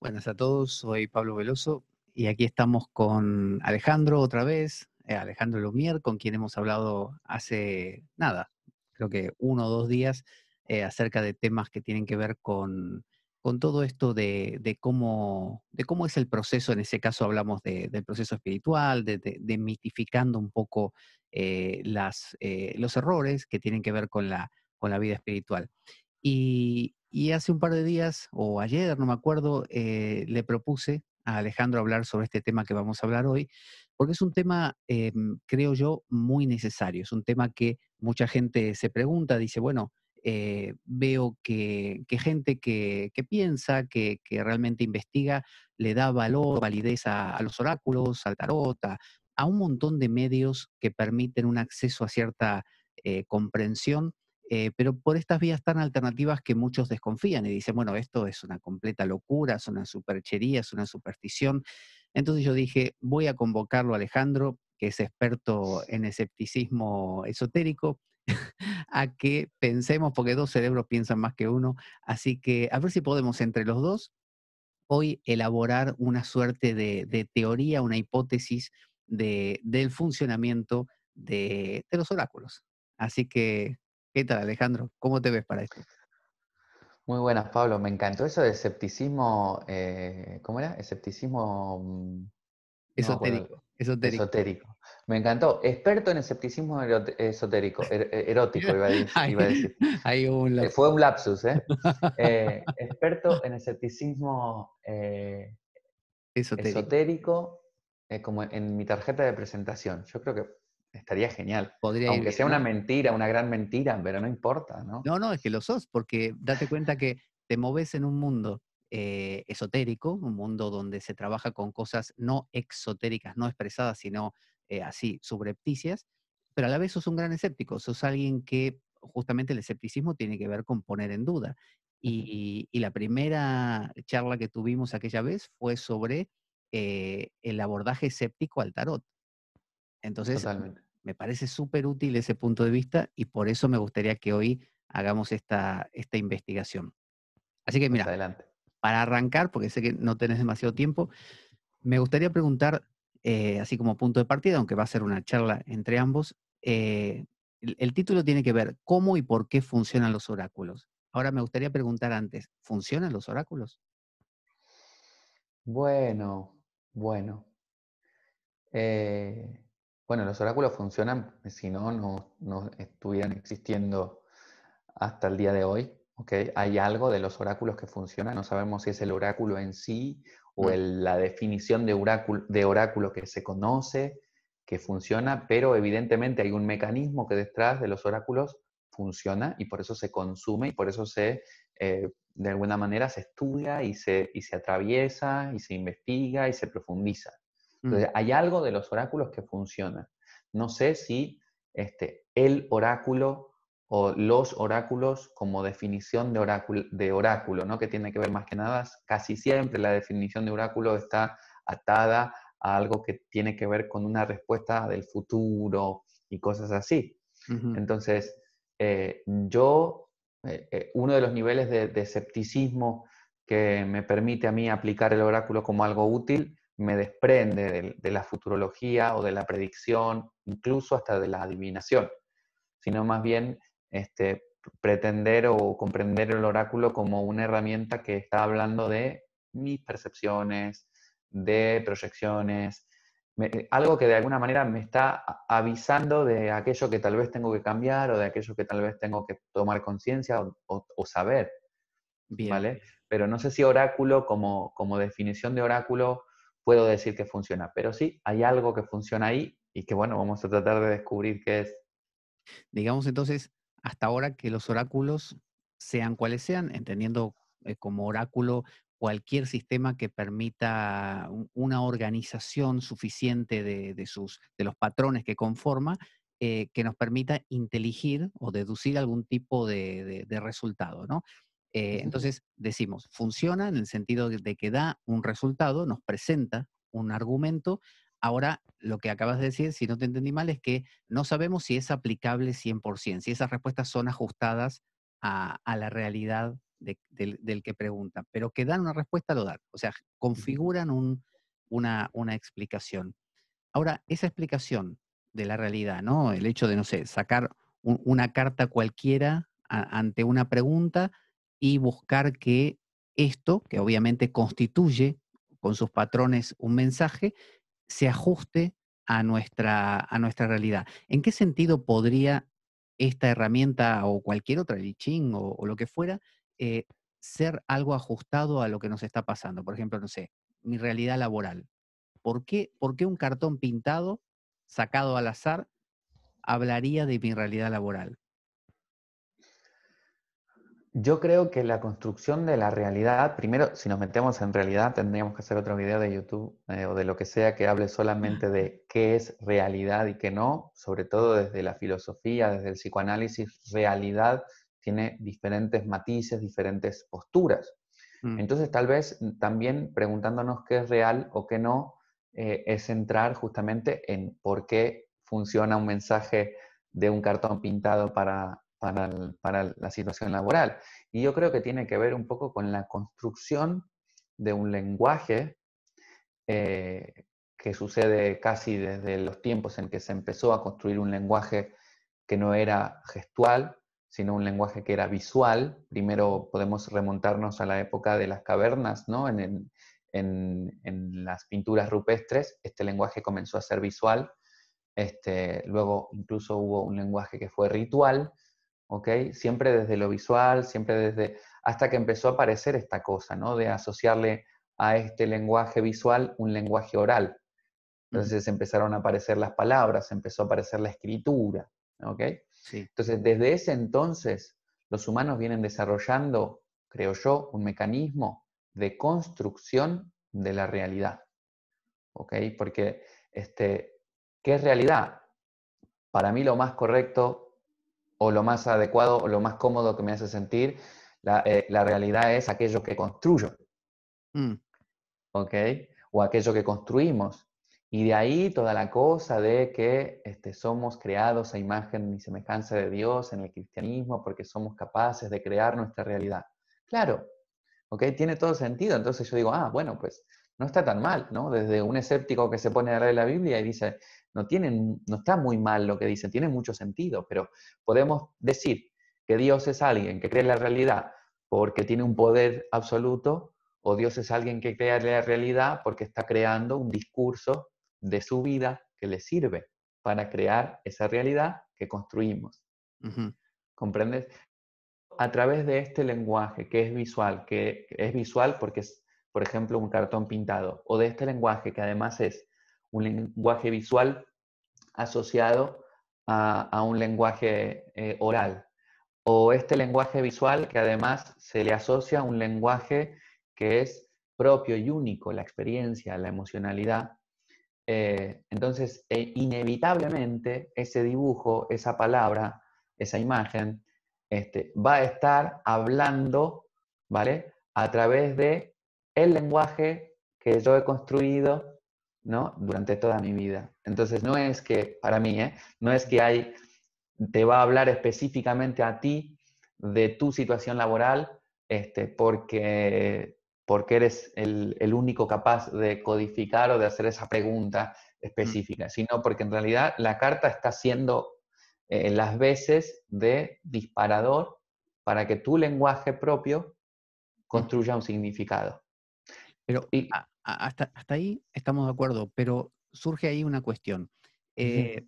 Buenas a todos, soy Pablo Veloso y aquí estamos con Alejandro otra vez, eh, Alejandro Lumier, con quien hemos hablado hace nada, creo que uno o dos días, eh, acerca de temas que tienen que ver con, con todo esto de, cómo, de cómo es el proceso, en ese caso hablamos del proceso espiritual, de, mitificando un poco eh, las, los errores que tienen que ver con la, con la vida espiritual. Y, y hace un par de días, o ayer, no me acuerdo, eh, le propuse a Alejandro hablar sobre este tema que vamos a hablar hoy, porque es un tema, em, creo yo, muy necesario. Es un tema que mucha gente se pregunta, dice, bueno, eh, veo que, gente que, piensa, que, realmente investiga, le da valor, validez a, los oráculos, al tarot, a, un montón de medios que permiten un acceso a cierta eh, comprensión eh, pero por estas vías tan alternativas que muchos desconfían y dicen, bueno, esto es una completa locura, es una superchería, es una superstición. Entonces yo dije, voy a convocarlo a Alejandro, que es experto en escepticismo esotérico, a que pensemos, porque dos cerebros piensan más que uno, así que a ver si podemos entre los dos hoy elaborar una suerte de, teoría, una hipótesis del funcionamiento de, de los oráculos. Así que ¿Qué tal, Alejandro? ¿Cómo te ves para esto? Muy buenas, Pablo. Me encantó eso de escepticismo. Eh, ¿Cómo era? Escepticismo. Mm, esotérico, esotérico. Me encantó. Experto en escepticismo esotérico, er-, erótico, iba a decir. un eh, Fue un lapsus, ¿eh? eh experto en escepticismo esotérico, esotérico como en mi tarjeta de presentación. Yo creo que estaría genial. Aunque sea una mentira, una gran mentira, pero no importa, ¿no? No, no, es que lo sos, porque date cuenta que te moves en un mundo eh, esotérico, un mundo donde se trabaja con cosas no exotéricas, no expresadas, sino eh, así, subrepticias, pero a la vez sos un gran escéptico, sos alguien que justamente el escepticismo tiene que ver con poner en duda. Y, la primera charla que tuvimos aquella vez fue sobre eh, el abordaje escéptico al tarot. Entonces, me parece súper útil ese punto de vista y por eso me gustaría que hoy hagamos esta, esta investigación. Así que pues mira, para arrancar, porque sé que no tenés demasiado tiempo, me gustaría preguntar, eh, así como punto de partida, aunque va a ser una charla entre ambos, eh, el, título tiene que ver cómo y por qué funcionan los oráculos. Ahora me gustaría preguntar antes, ¿funcionan los oráculos? Bueno, bueno. Eh, bueno, los oráculos funcionan, pues, si no, no, estuvieran existiendo hasta el día de hoy. Okay. Hay algo de los oráculos que funciona, no sabemos si es el oráculo en sí o mm. la definición de oráculo, de oráculo que se conoce, que funciona, pero evidentemente hay un mecanismo que detrás de los oráculos funciona y por eso se consume y por eso se, eh, de alguna manera, se estudia y se, y se atraviesa y se investiga y se profundiza. Entonces, mm. hay algo de los oráculos que funciona. No sé si este, el oráculo o los oráculos como definición de oráculo, de oráculo, ¿no? que tiene que ver más que nada, casi siempre la definición de oráculo está atada a algo que tiene que ver con una respuesta del futuro y cosas así. Entonces, eh, yo, eh, eh, uno de los niveles de, de, escepticismo que me permite a mí aplicar el oráculo como algo útil me desprende de, la futurología o de la predicción, incluso hasta de la adivinación, sino más bien este, pretender o comprender el oráculo como una herramienta que está hablando de mis percepciones, de proyecciones, eh, algo que de alguna manera me está avisando de aquello que tal vez tengo que cambiar o de aquello que tal vez tengo que tomar conciencia o, saber. Pero no sé si oráculo, como definición de oráculo, puedo decir que funciona, pero sí hay algo que funciona ahí y que bueno, vamos a tratar de descubrir qué es. Digamos entonces, hasta ahora que los oráculos, sean cuales sean, entendiendo eh, como oráculo cualquier sistema que permita una organización suficiente de, sus, de los patrones que conforma, eh, que nos permita inteligir o deducir algún tipo de, de, de resultado, ¿no? Eh, entonces, decimos, funciona en el sentido de que da un resultado, nos presenta un argumento. Ahora, lo que acabas de decir, si no te entendí mal, es que no sabemos si es aplicable 100%, si esas respuestas son ajustadas a, la realidad del, que pregunta, pero que dan una respuesta, lo dan. O sea, configuran una, explicación. Ahora, esa explicación de la realidad, ¿no? El hecho de, no sé, sacar una carta cualquiera ante una pregunta, y buscar que esto, que obviamente constituye con sus patrones un mensaje, se ajuste a nuestra, a nuestra realidad. ¿En qué sentido podría esta herramienta o cualquier otra, el o, lo que fuera, eh, ser algo ajustado a lo que nos está pasando? Por ejemplo, no sé, mi realidad laboral. ¿Por por qué un cartón pintado, sacado al azar, hablaría de mi realidad laboral? yo creo que la construcción de la realidad, primero, si nos metemos en realidad, tendríamos que hacer otro video de YouTube eh, o de lo que sea que hable solamente de qué es realidad y qué no, sobre todo desde la filosofía, desde el psicoanálisis, realidad tiene diferentes matices, diferentes posturas. Mm. Entonces, tal vez mm, también preguntándonos qué es real o qué no, eh, es entrar justamente en por qué funciona un mensaje de un cartón pintado para para, la situación laboral. Y yo creo que tiene que ver un poco con la construcción de un lenguaje eh, que sucede casi desde los tiempos en que se empezó a construir un lenguaje que no era gestual, sino un lenguaje que era visual. Primero podemos remontarnos a la época de las cavernas, ¿no? En, en las pinturas rupestres, este lenguaje comenzó a ser visual. Este, luego incluso hubo un lenguaje que fue ritual ¿ok? Siempre desde lo visual, siempre desde... hasta que empezó a aparecer esta cosa, ¿no? De asociarle a este lenguaje visual un lenguaje oral. Entonces empezaron a aparecer las palabras, empezó a aparecer la escritura, ¿ok? Entonces, desde ese entonces, los humanos vienen desarrollando, creo yo, un mecanismo de construcción de la realidad, ¿ok? Porque, este, ¿qué es realidad? Para mí lo más correcto o lo más adecuado o lo más cómodo que me hace sentir. La, eh, realidad es aquello que construyo. Mm. ¿Ok? O aquello que construimos. Y de ahí toda la cosa de que este, somos creados a imagen y semejanza de Dios en el cristianismo porque somos capaces de crear nuestra realidad. Claro, ¿ok? Tiene todo sentido. Entonces yo digo, ah, bueno, pues no está tan mal, ¿no? Desde un escéptico que se pone a leer la Biblia y dice, no, tienen, no está muy mal lo que dicen, tiene mucho sentido, pero podemos decir que Dios es alguien que cree la realidad porque tiene un poder absoluto, o Dios es alguien que crea la realidad porque está creando un discurso de su vida que le sirve para crear esa realidad que construimos. ¿Comprendes? A través de este lenguaje que es visual, que es visual porque es, por ejemplo, un cartón pintado, o de este lenguaje que además es un lenguaje visual asociado a, un lenguaje eh, oral. O este lenguaje visual que además se le asocia a un lenguaje que es propio y único, la experiencia, la emocionalidad. Eh, entonces, e, inevitablemente ese dibujo, esa palabra, esa imagen, este, va a estar hablando, ¿vale? A través de el lenguaje que yo he construido ¿no? Durante toda mi vida. Entonces, no es que, para mí, ¿eh? no es que hay, te va a hablar específicamente a ti de tu situación laboral, este, porque, porque eres el, el, único capaz de codificar o de hacer esa pregunta mm. específica, sino porque en realidad la carta está siendo eh, las veces de disparador para que tu lenguaje propio mm. construya un significado. Pero, y, hasta, ahí estamos de acuerdo, pero surge ahí una cuestión. Eh,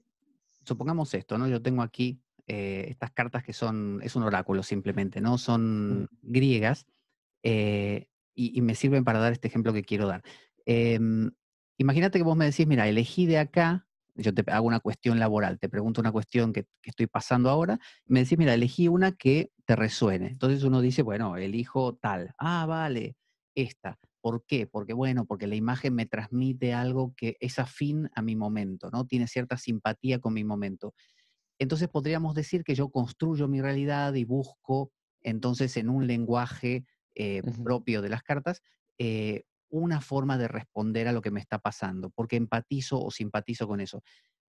supongamos esto, ¿no? Yo tengo aquí eh, estas cartas que son, es un oráculo simplemente, ¿no? Mm. Son griegas eh, y, me sirven para dar este ejemplo que quiero dar. Em, imagínate que vos me decís, mira, elegí de acá, yo te hago una cuestión laboral, te pregunto una cuestión que, estoy pasando ahora, me decís, mira, elegí una que te resuene. Entonces uno dice, bueno, elijo tal, ah, vale, esta. ¿Por qué? Porque bueno, porque la imagen me transmite algo que es afín a mi momento, ¿no? Tiene cierta simpatía con mi momento. Entonces podríamos decir que yo construyo mi realidad y busco entonces en un lenguaje eh, propio de las cartas eh, una forma de responder a lo que me está pasando, porque empatizo o simpatizo con eso.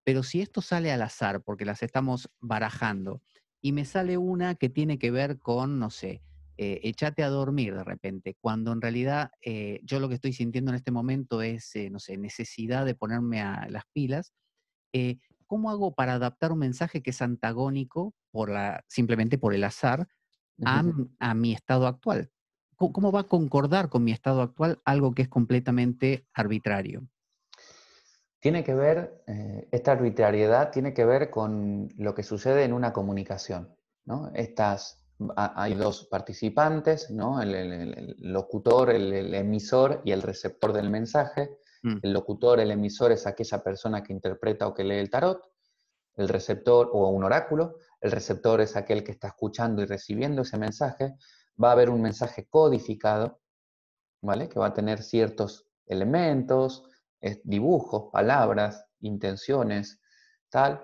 Pero si esto sale al azar, porque las estamos barajando, y me sale una que tiene que ver con, no sé, eh, echate échate a dormir de repente, cuando en realidad eh, yo lo que estoy sintiendo en este momento es, eh, no sé, necesidad de ponerme a las pilas, ¿cómo hago para adaptar un mensaje que es antagónico por la, simplemente por el azar a, mi estado actual? Mm. ¿Cómo, va a concordar con mi estado actual algo que es completamente arbitrario? tiene que ver, esta arbitrariedad tiene que ver con lo que sucede en una comunicación, ¿no? Estas hay dos participantes, ¿no? el, locutor, el, emisor y el receptor del mensaje. Mm. El locutor, el emisor es aquella persona que interpreta o que lee el tarot, el receptor o un oráculo, el receptor es aquel que está escuchando y recibiendo ese mensaje, va a haber un mensaje codificado, ¿vale? Que va a tener ciertos elementos, dibujos, palabras, intenciones, tal.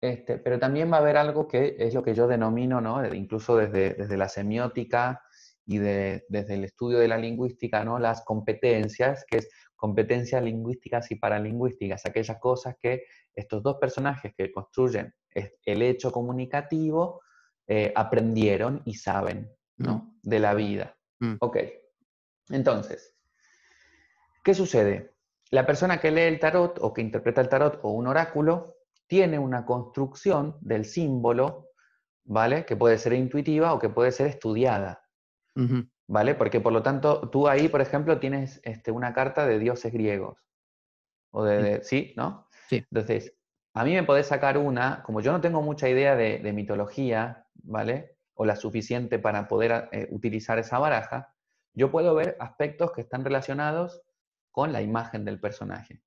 Este, pero también va a haber algo que es lo que yo denomino, ¿no? incluso desde, la semiótica y desde el estudio de la lingüística, ¿no? las competencias, que es competencias lingüísticas y paralingüísticas, aquellas cosas que estos dos personajes que construyen el hecho comunicativo eh, aprendieron y saben ¿no? Mm. de la vida. Mm. Ok, entonces, ¿qué sucede? La persona que lee el tarot o que interpreta el tarot o un oráculo tiene una construcción del símbolo, ¿vale? Que puede ser intuitiva o que puede ser estudiada, ¿vale? Porque por lo tanto, tú ahí, por ejemplo, tienes este, una carta de dioses griegos, o de, ¿sí? ¿No? Sí. Entonces, a mí me podés sacar una, como yo no tengo mucha idea de, mitología, ¿vale? O la suficiente para poder eh, utilizar esa baraja, yo puedo ver aspectos que están relacionados con la imagen del personaje.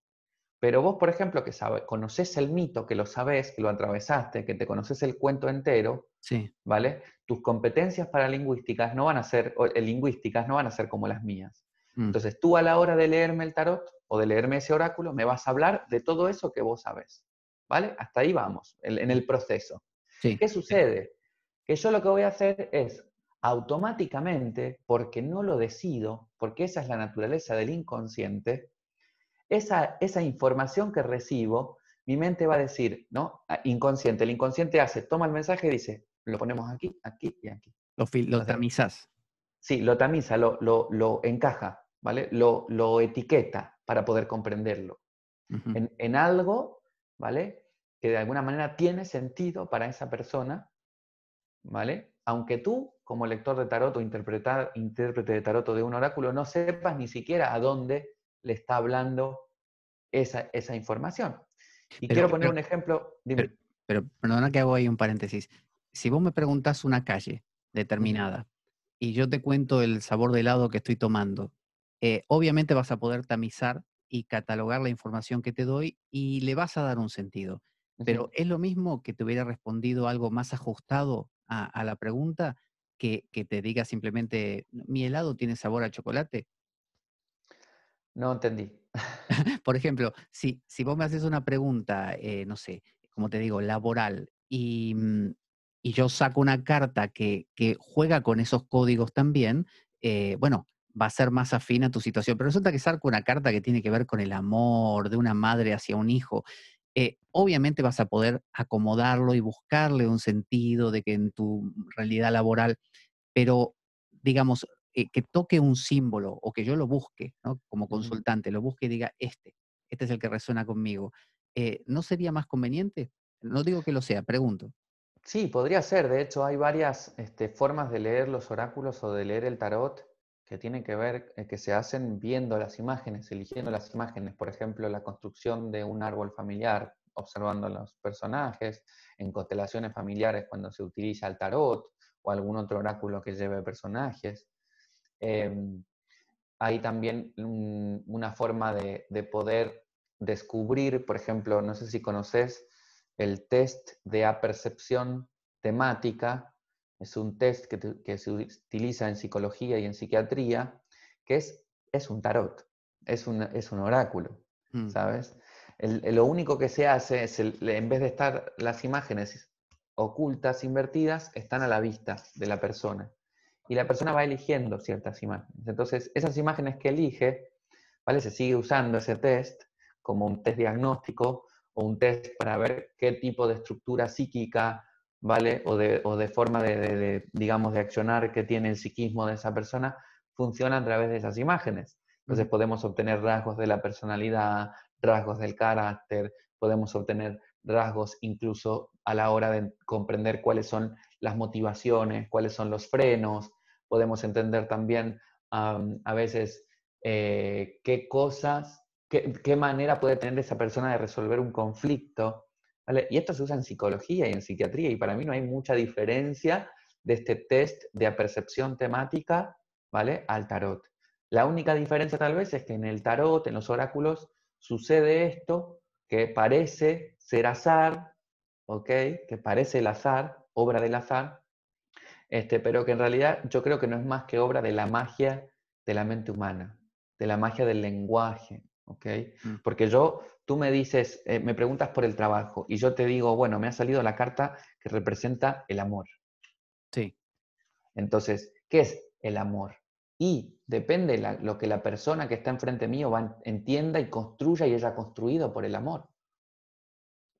Pero vos, por ejemplo, que sabes, conoces el mito, que lo sabes, que lo atravesaste, que te conoces el cuento entero, sí. ¿vale? Tus competencias para lingüísticas no van a ser, eh, lingüísticas no van a ser como las mías. Mm. Entonces tú a la hora de leerme el tarot o de leerme ese oráculo, me vas a hablar de todo eso que vos sabes. ¿vale? Hasta ahí vamos, en, el proceso. ¿Qué sucede? Que yo lo que voy a hacer es automáticamente, porque no lo decido, porque esa es la naturaleza del inconsciente, esa, esa información que recibo, mi mente va a decir, ¿no? Ah, inconsciente. El inconsciente hace, toma el mensaje y dice, lo ponemos aquí, aquí y aquí. Lo, lo tamizas. Sí, lo tamiza, lo, lo, encaja, ¿vale? Lo, etiqueta para poder comprenderlo. en, algo, ¿vale? Que de alguna manera tiene sentido para esa persona, ¿vale? Aunque tú, como lector de tarot o intérprete de tarot de un oráculo, no sepas ni siquiera a dónde le está hablando esa, información. Y quiero poner un ejemplo. Pero, perdona que hago ahí un paréntesis. Si vos me preguntas una calle determinada y yo te cuento el sabor de helado que estoy tomando, eh, obviamente vas a poder tamizar y catalogar la información que te doy y le vas a dar un sentido. Pero es lo mismo que te hubiera respondido algo más ajustado a, la pregunta que, que, te diga simplemente, mi helado tiene sabor a chocolate. No entendí. Por ejemplo, si, si vos me haces una pregunta, eh, no sé, como te digo, laboral, mm, y, yo saco una carta que, que, juega con esos códigos también, eh, bueno, va a ser más afín a tu situación. Pero resulta que saco una carta que tiene que ver con el amor de una madre hacia un hijo. Eh, obviamente vas a poder acomodarlo y buscarle un sentido de que en tu realidad laboral, pero digamos, eh, que toque un símbolo o que yo lo busque, como consultante, lo busque y diga, este, este es el que resuena conmigo, eh, ¿no sería más conveniente? No digo que lo sea, pregunto. Sí, podría ser. De hecho, hay varias este, formas de leer los oráculos o de leer el tarot que tienen que ver, eh, que se hacen viendo las imágenes, eligiendo las imágenes. Por ejemplo, la construcción de un árbol familiar, observando los personajes, en constelaciones familiares cuando se utiliza el tarot o algún otro oráculo que lleve personajes. Em, hay también una forma de, poder descubrir, por ejemplo, no sé si conoces el test de apercepción temática, es un test que, se utiliza en psicología y en psiquiatría, que es, un tarot, es un, oráculo, mm. ¿sabes? lo único que se hace es, en vez de estar las imágenes ocultas, invertidas, están a la vista de la persona y la persona va eligiendo ciertas imágenes. Entonces, esas imágenes que elige, ¿vale? Se sigue usando ese test como un test diagnóstico o un test para ver qué tipo de estructura psíquica, ¿vale? O de, o de forma de, digamos, de accionar que tiene el psiquismo de esa persona, funciona a través de esas imágenes. Entonces podemos obtener rasgos de la personalidad, rasgos del carácter, podemos obtener rasgos incluso a la hora de comprender cuáles son las motivaciones, cuáles son los frenos, podemos entender también a veces eh, qué cosas, qué, manera puede tener esa persona de resolver un conflicto. Y esto se usa en psicología y en psiquiatría y para mí no hay mucha diferencia de este test de apercepción temática ¿vale? al tarot. La única diferencia tal vez es que en el tarot, en los oráculos, sucede esto que parece ser azar, Que parece el azar, obra del azar, este, pero que en realidad yo creo que no es más que obra de la magia de la mente humana, de la magia del lenguaje, ¿ok? Mm. Porque yo, tú me dices, eh, me preguntas por el trabajo y yo te digo, bueno, me ha salido la carta que representa el amor. Sí. Entonces, ¿qué es el amor? Y depende lo que la persona que está enfrente mío entienda y construya y haya construido por el amor.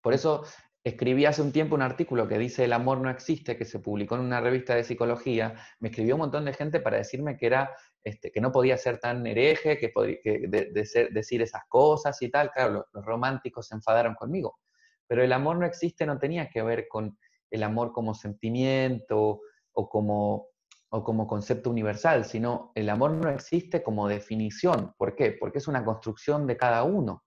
Por mm. eso escribí hace un tiempo un artículo que dice El amor no existe, que se publicó en una revista de psicología, me escribió un montón de gente para decirme que, era, este, que no podía ser tan hereje, que, decir esas cosas y tal. Claro, los, románticos se enfadaron conmigo. Pero el amor no existe no tenía que ver con el amor como sentimiento o como, o como concepto universal, sino el amor no existe como definición. ¿Por qué? Porque es una construcción de cada uno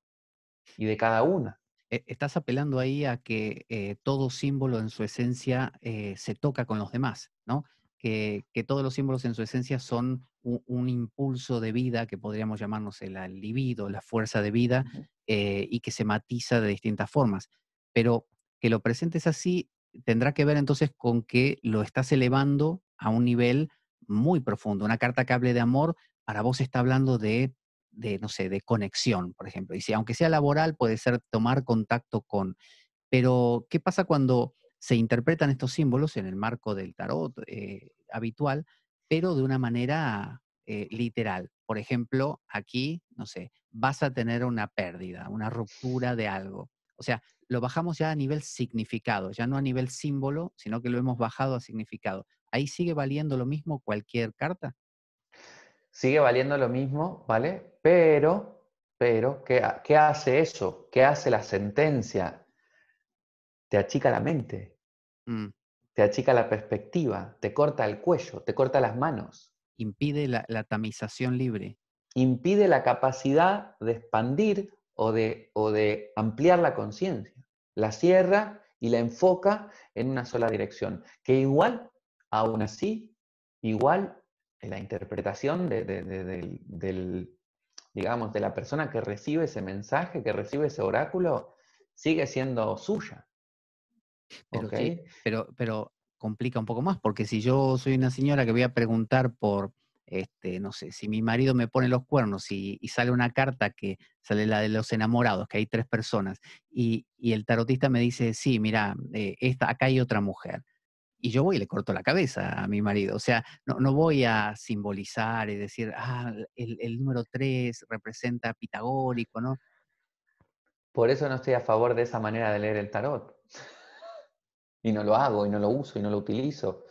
y de cada una. Eh, estás apelando ahí a que eh, todo símbolo en su esencia eh, se toca con los demás, ¿no? Que, todos los símbolos en su esencia son un, impulso de vida que podríamos llamarnos el libido, la fuerza de vida, y que se matiza de distintas formas. Pero que lo presentes así tendrá que ver entonces con que lo estás elevando a un nivel muy profundo. Una carta cable de amor, para vos está hablando de de, no sé, de conexión, por ejemplo. Y si, aunque sea laboral, puede ser tomar contacto con. Pero, ¿qué pasa cuando se interpretan estos símbolos en el marco del tarot eh, habitual, pero de una manera eh, literal? Por ejemplo, aquí, no sé, vas a tener una pérdida, una ruptura de algo. O sea, lo bajamos ya a nivel significado, ya no a nivel símbolo, sino que lo hemos bajado a significado. ¿Ahí sigue valiendo lo mismo cualquier carta? sigue valiendo lo mismo, ¿vale? Pero, pero, ¿qué, hace eso? ¿Qué hace la sentencia? Te achica la mente, mm. te achica la perspectiva, te corta el cuello, te corta las manos. Impide la, tamización libre. Impide la capacidad de expandir o de, o de ampliar la conciencia. La cierra y la enfoca en una sola dirección, que igual, aún así, igual la interpretación de, del, digamos, de la persona que recibe ese mensaje, que recibe ese oráculo, sigue siendo suya. Pero, pero, complica un poco más, porque si yo soy una señora que voy a preguntar por, este, no sé, si mi marido me pone los cuernos y, sale una carta que sale la de los enamorados, que hay tres personas, y, el tarotista me dice, sí, mira, eh, acá hay otra mujer y yo voy y le corto la cabeza a mi marido. O sea, no, voy a simbolizar y decir, ah, el, número 3 representa pitagórico, ¿no? Por eso no estoy a favor de esa manera de leer el tarot. Y no lo hago, y no lo uso, y no lo utilizo.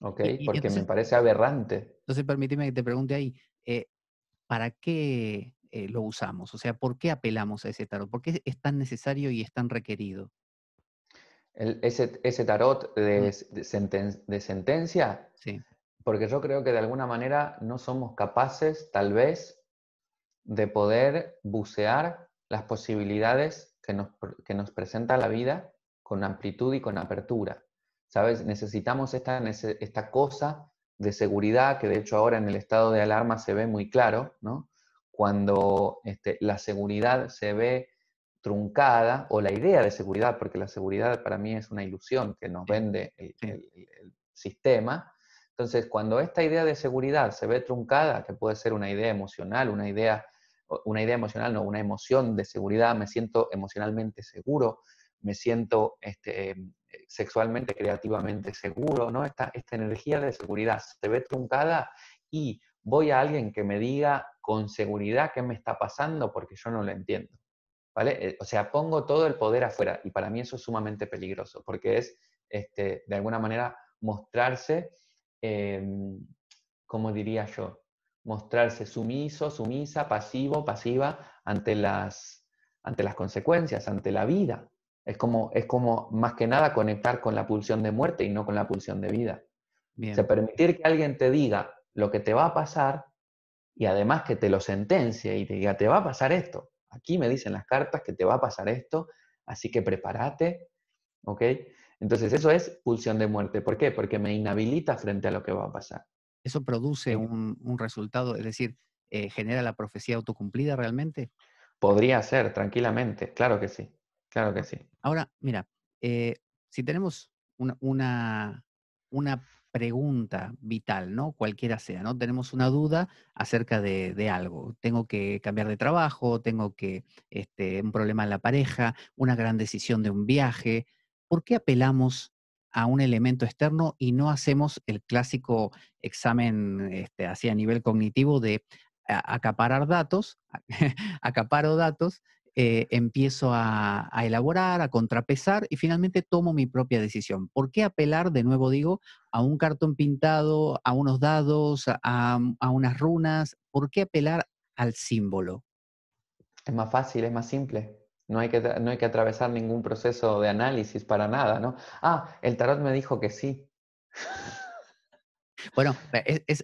¿Ok? Porque me parece aberrante. Entonces, permíteme que te pregunte ahí, eh, ¿para qué eh, lo usamos? O sea, ¿por qué apelamos a ese tarot? ¿Por qué es tan necesario y es tan requerido? ese, ese, tarot de, sentencia, sí. porque yo creo que de alguna manera no somos capaces, tal vez, de poder bucear las posibilidades que nos, nos presenta la vida con amplitud y con apertura. ¿Sabes? Necesitamos esta, esta cosa de seguridad, que de hecho ahora en el estado de alarma se ve muy claro, ¿no? Cuando este, la seguridad se ve truncada, o la idea de seguridad, porque la seguridad para mí es una ilusión que nos vende el, sistema. Entonces, cuando esta idea de seguridad se ve truncada, que puede ser una idea emocional, una idea, una idea emocional, no, una emoción de seguridad, me siento emocionalmente seguro, me siento este, sexualmente, creativamente seguro, ¿no? Esta, esta energía de seguridad se ve truncada y voy a alguien que me diga con seguridad qué me está pasando porque yo no lo entiendo. Eh, o sea, pongo todo el poder afuera y para mí eso es sumamente peligroso porque es, este, de alguna manera, mostrarse, em, como diría yo, mostrarse sumiso, sumisa, pasivo, pasiva ante las, ante las consecuencias, ante la vida. Es como, es como más que nada conectar con la pulsión de muerte y no con la pulsión de vida. permitir que alguien te diga lo que te va a pasar y además que te lo sentencie y te diga, te va a pasar esto. Aquí me dicen las cartas que te va a pasar esto, así que prepárate, ¿ok? Entonces eso es pulsión de muerte. ¿Por qué? Porque me inhabilita frente a lo que va a pasar. Eso produce un, resultado, es decir, eh, genera la profecía autocumplida realmente. Podría ser, tranquilamente, claro que sí, claro que sí. Ahora, mira, eh, si tenemos una, una pregunta vital, ¿no? Cualquiera sea, ¿no? Tenemos una duda acerca de, algo. Tengo que cambiar de trabajo, tengo que, este, un problema en la pareja, una gran decisión de un viaje. ¿Por qué apelamos a un elemento externo y no hacemos el clásico examen este, así a nivel cognitivo de acaparar datos, acaparo datos eh, empiezo a, elaborar, a contrapesar y finalmente tomo mi propia decisión. ¿Por qué apelar, de nuevo digo, a un cartón pintado, a unos dados, a, unas runas? ¿Por qué apelar al símbolo? Es más fácil, es más simple. No hay, que, no hay que atravesar ningún proceso de análisis para nada, ¿no? Ah, el tarot me dijo que sí. Bueno,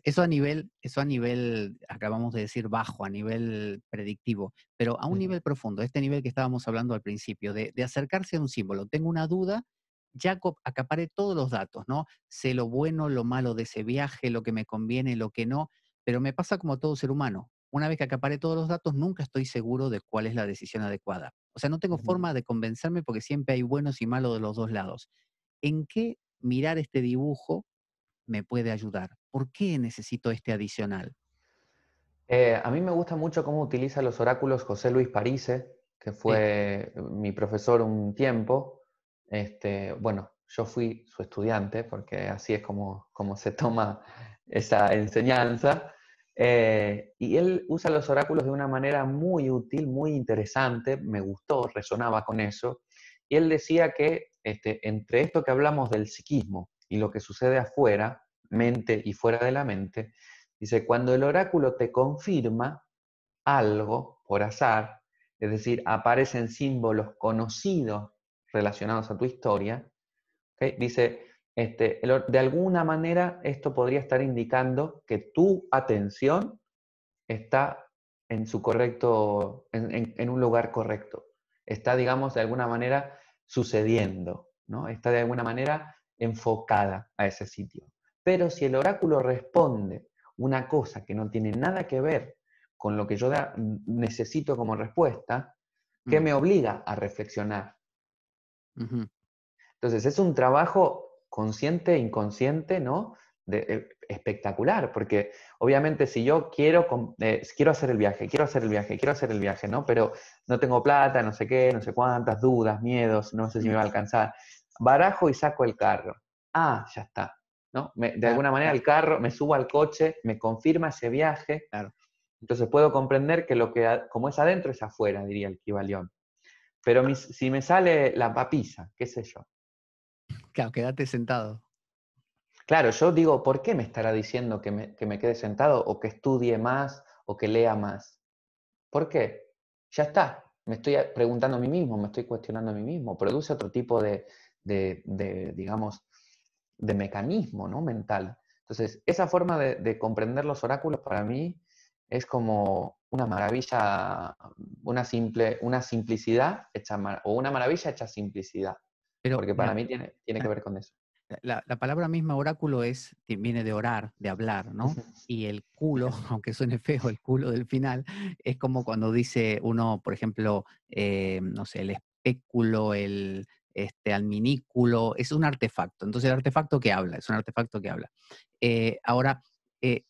eso a nivel, eso a nivel, acabamos de decir bajo, a nivel predictivo, pero a un nivel profundo, este nivel que estábamos hablando al principio, de, acercarse a un símbolo. Tengo una duda, Jacob acaparé todos los datos, ¿no? Sé lo bueno, lo malo de ese viaje, lo que me conviene, lo que no, pero me pasa como todo ser humano. Una vez que acaparé todos los datos, nunca estoy seguro de cuál es la decisión adecuada. O sea, no tengo forma de convencerme porque siempre hay buenos y malos de los dos lados. ¿En qué mirar este dibujo me puede ayudar? ¿Por qué necesito este adicional? Eh, a mí me gusta mucho cómo utiliza los oráculos José Luis Parise, que fue eh, mi profesor un tiempo. Este, bueno, yo fui su estudiante, porque así es como, se toma esa enseñanza. Eh, y él usa los oráculos de una manera muy útil, muy interesante, me gustó, resonaba con eso. Y él decía que este, entre esto que hablamos del psiquismo, y lo que sucede afuera, mente y fuera de la mente, dice, cuando el oráculo te confirma algo por azar, es decir, aparecen símbolos conocidos relacionados a tu historia, dice, este, de alguna manera esto podría estar indicando que tu atención está en su correcto, en, en un lugar correcto. Está, digamos, de alguna manera sucediendo, ¿no? Está de alguna manera enfocada a ese sitio. Pero si el oráculo responde una cosa que no tiene nada que ver con lo que yo necesito como respuesta, que mm. me obliga a reflexionar. Entonces, es un trabajo consciente, e inconsciente, ¿no? De, eh, espectacular, porque obviamente si yo quiero, eh, quiero hacer el viaje, quiero hacer el viaje, quiero hacer el viaje, ¿no? Pero no tengo plata, no sé qué, no sé cuántas dudas, miedos, no sé si me va a alcanzar barajo y saco el carro. Ah, ya está. ¿no? de alguna manera el carro, me subo al coche, me confirma ese viaje. Entonces puedo comprender que lo que como es adentro es afuera, diría el equivalión. Pero si me sale la papiza qué sé yo. Claro, quédate sentado. Claro, yo digo, ¿por qué me estará diciendo que que me quede sentado o que estudie más o que lea más? ¿Por qué? Ya está, me estoy preguntando a mí mismo, me estoy cuestionando a mí mismo, produce otro tipo de, de, digamos, de mecanismo ¿no? mental. Entonces, esa forma de, comprender los oráculos para mí es como una maravilla, una, simple, una simplicidad hecha, o una maravilla hecha simplicidad. porque para mí tiene, tiene que ver con eso. La, palabra misma oráculo es, viene de orar, de hablar, ¿no? Y el culo, aunque suene feo, el culo del final, es como cuando dice uno, por ejemplo, eh, no sé, el espéculo, el este, al es un artefacto. Entonces el artefacto que habla, es un artefacto que habla. Eh, ahora, eh,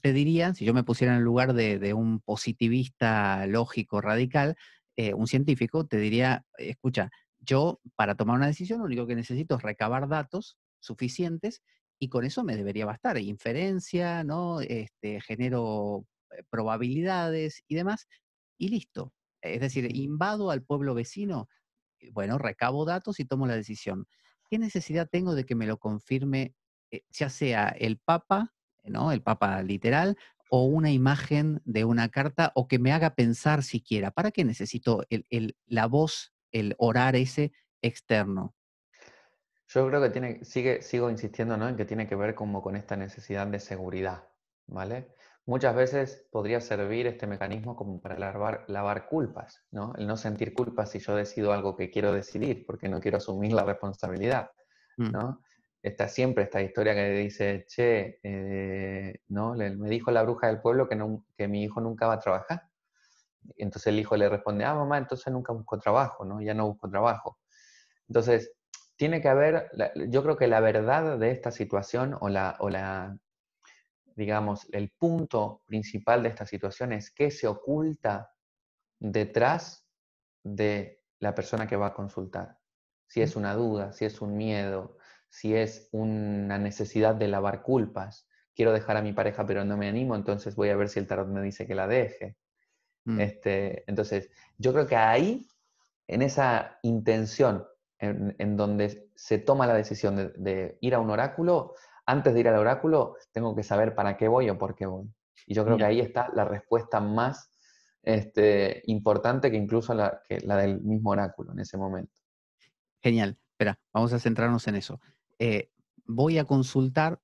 te diría, si yo me pusiera en el lugar de, un positivista lógico radical, eh, un científico, te diría, escucha, yo para tomar una decisión lo único que necesito es recabar datos suficientes y con eso me debería bastar. Inferencia, ¿no? Este, genero probabilidades y demás, y listo. Es decir, invado al pueblo vecino bueno, recabo datos y tomo la decisión. ¿Qué necesidad tengo de que me lo confirme, eh, ya sea el Papa, El Papa literal, o una imagen de una carta, o que me haga pensar siquiera? ¿Para qué necesito la voz, el orar ese externo? Yo creo que tiene, sigue, sigo insistiendo en que tiene que ver como con esta necesidad de seguridad, ¿vale? muchas veces podría servir este mecanismo como para lavar, lavar, culpas, ¿no? El no sentir culpa si yo decido algo que quiero decidir, porque no quiero asumir la responsabilidad, mm. ¿no? Está siempre esta historia que dice, che, eh, ¿no? me dijo la bruja del pueblo que, no, mi hijo nunca va a trabajar. Entonces el hijo le responde, ah, mamá, entonces nunca busco trabajo, ¿no? Ya no busco trabajo. Entonces, tiene que haber, yo creo que la verdad de esta situación o la, o la digamos, el punto principal de esta situación es qué se oculta detrás de la persona que va a consultar. Si es una duda, si es un miedo, si es una necesidad de lavar culpas. Quiero dejar a mi pareja pero no me animo, entonces voy a ver si el tarot me dice que la deje. Mm. Este, entonces, yo creo que ahí, en esa intención en, donde se toma la decisión de ir a un oráculo, antes de ir al oráculo, tengo que saber para qué voy o por qué voy. Y yo creo que ahí está la respuesta más este, importante que incluso la, que la del mismo oráculo en ese momento. Genial. Espera, vamos a centrarnos en eso. Eh, voy a consultar